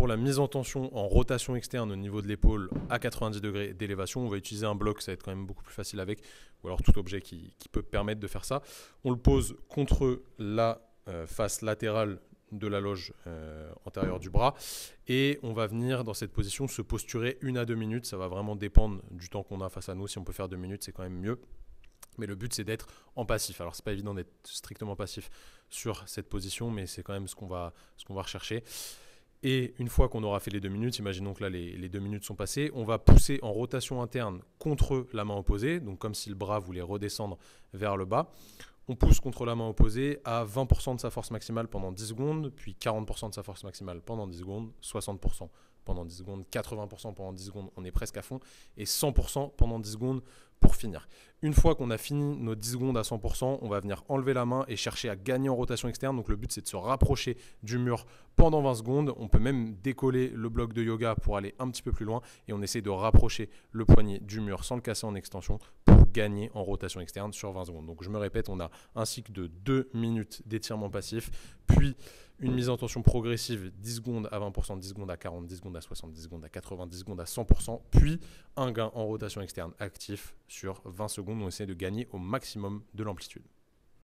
pour la mise en tension en rotation externe au niveau de l'épaule à 90 degrés d'élévation, on va utiliser un bloc, ça va être quand même beaucoup plus facile avec, ou alors tout objet qui, peut permettre de faire ça. On le pose contre la euh, face latérale de la loge euh, antérieure du bras. Et on va venir dans cette position se posturer une à deux minutes. Ça va vraiment dépendre du temps qu'on a face à nous. Si on peut faire deux minutes, c'est quand même mieux. Mais le but, c'est d'être en passif. Alors, c'est pas évident d'être strictement passif sur cette position, mais c'est quand même ce qu'on va, ce qu'on va rechercher. Et une fois qu'on aura fait les deux minutes, imaginons que là les, deux minutes sont passées, on va pousser en rotation interne contre la main opposée, donc comme si le bras voulait redescendre vers le bas. On pousse contre la main opposée à 20% de sa force maximale pendant 10 secondes, puis 40% de sa force maximale pendant 10 secondes, 60% pendant 10 secondes, 80% pendant 10 secondes, on est presque à fond, et 100% pendant 10 secondes finir. Une fois qu'on a fini nos 10 secondes à 100%, on va venir enlever la main et chercher à gagner en rotation externe. Donc le but c'est de se rapprocher du mur pendant 20 secondes. On peut même décoller le bloc de yoga pour aller un petit peu plus loin et on essaie de rapprocher le poignet du mur sans le casser en extension pour gagner en rotation externe sur 20 secondes. Donc je me répète, on a un cycle de 2 minutes d'étirement passif, puis une mise en tension progressive 10 secondes à 20%, 10 secondes à 40, 10 secondes à 60, 10 secondes à 90 10 secondes à 100%, puis un gain en rotation externe actif sur 20 secondes. On essaie de gagner au maximum de l'amplitude.